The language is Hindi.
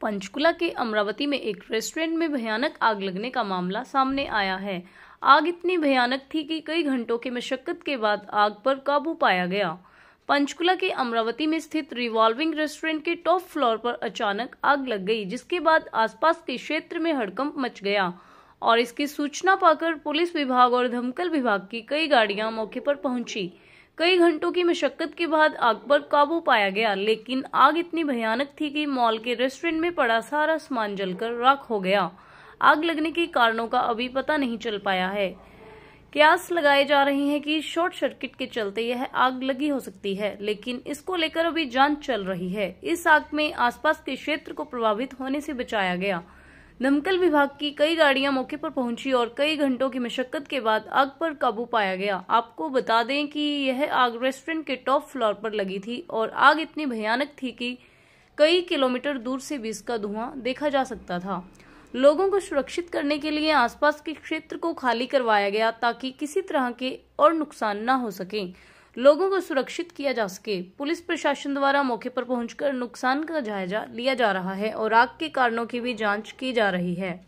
पंचकुला के अमरावती में एक रेस्टोरेंट में भयानक आग लगने का मामला सामने आया है आग इतनी भयानक थी कि कई घंटों के मशक्कत के बाद आग पर काबू पाया गया पंचकुला के अमरावती में स्थित रिवॉल्विंग रेस्टोरेंट के टॉप फ्लोर पर अचानक आग लग गई जिसके बाद आसपास के क्षेत्र में हड़कंप मच गया और इसकी सूचना पाकर पुलिस विभाग और दमकल विभाग की कई गाड़ियां मौके पर पहुंची कई घंटों की मशक्कत के बाद आग पर काबू पाया गया लेकिन आग इतनी भयानक थी कि मॉल के रेस्टोरेंट में पड़ा सारा सामान जलकर राख हो गया आग लगने के कारणों का अभी पता नहीं चल पाया है कयास लगाए जा रहे हैं कि शॉर्ट सर्किट के चलते यह आग लगी हो सकती है लेकिन इसको लेकर अभी जांच चल रही है इस आग में आसपास के क्षेत्र को प्रभावित होने से बचाया गया दमकल विभाग की कई गाड़ियां मौके पर पहुंची और कई घंटों की मशक्कत के बाद आग पर काबू पाया गया आपको बता दें कि यह आग रेस्टोरेंट के टॉप फ्लोर पर लगी थी और आग इतनी भयानक थी कि कई किलोमीटर दूर से भी इसका धुआं देखा जा सकता था लोगों को सुरक्षित करने के लिए आसपास के क्षेत्र को खाली करवाया गया ताकि किसी तरह के और नुकसान न हो सके लोगों को सुरक्षित किया जा सके पुलिस प्रशासन द्वारा मौके पर पहुंचकर नुकसान का जायजा लिया जा रहा है और आग के कारणों की भी जांच की जा रही है